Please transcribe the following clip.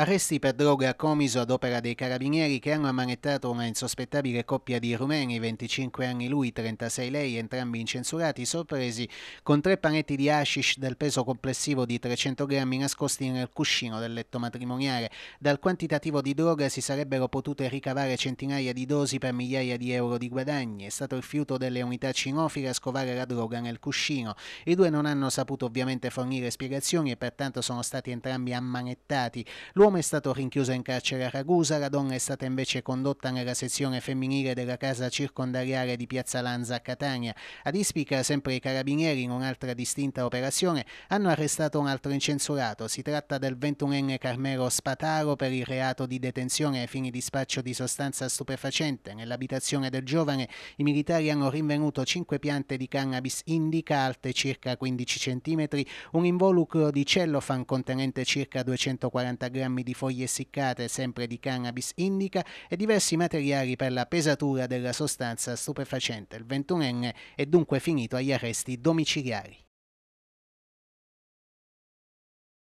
Arresti per droga a Comiso ad opera dei carabinieri che hanno ammanettato una insospettabile coppia di rumeni, 25 anni lui, 36 lei, entrambi incensurati, sorpresi con tre panetti di hashish del peso complessivo di 300 grammi nascosti nel cuscino del letto matrimoniale. Dal quantitativo di droga si sarebbero potute ricavare centinaia di dosi per migliaia di euro di guadagni. È stato il fiuto delle unità cinofile a scovare la droga nel cuscino. I due non hanno saputo ovviamente fornire spiegazioni e pertanto sono stati entrambi ammanettati. L'uomo L'uomo è stato rinchiuso in carcere a Ragusa, la donna è stata invece condotta nella sezione femminile della casa circondariale di Piazza Lanza a Catania. Ad Ispica, sempre i carabinieri, in un'altra distinta operazione, hanno arrestato un altro incensurato. Si tratta del 21enne Carmelo Spataro per il reato di detenzione ai fini di spaccio di sostanza stupefacente. Nell'abitazione del giovane i militari hanno rinvenuto 5 piante di cannabis indica alte circa 15 cm, un involucro di cellofan contenente circa 240 grammi grammi di foglie essiccate sempre di cannabis indica e diversi materiali per la pesatura della sostanza stupefacente. Il 21enne è dunque finito agli arresti domiciliari.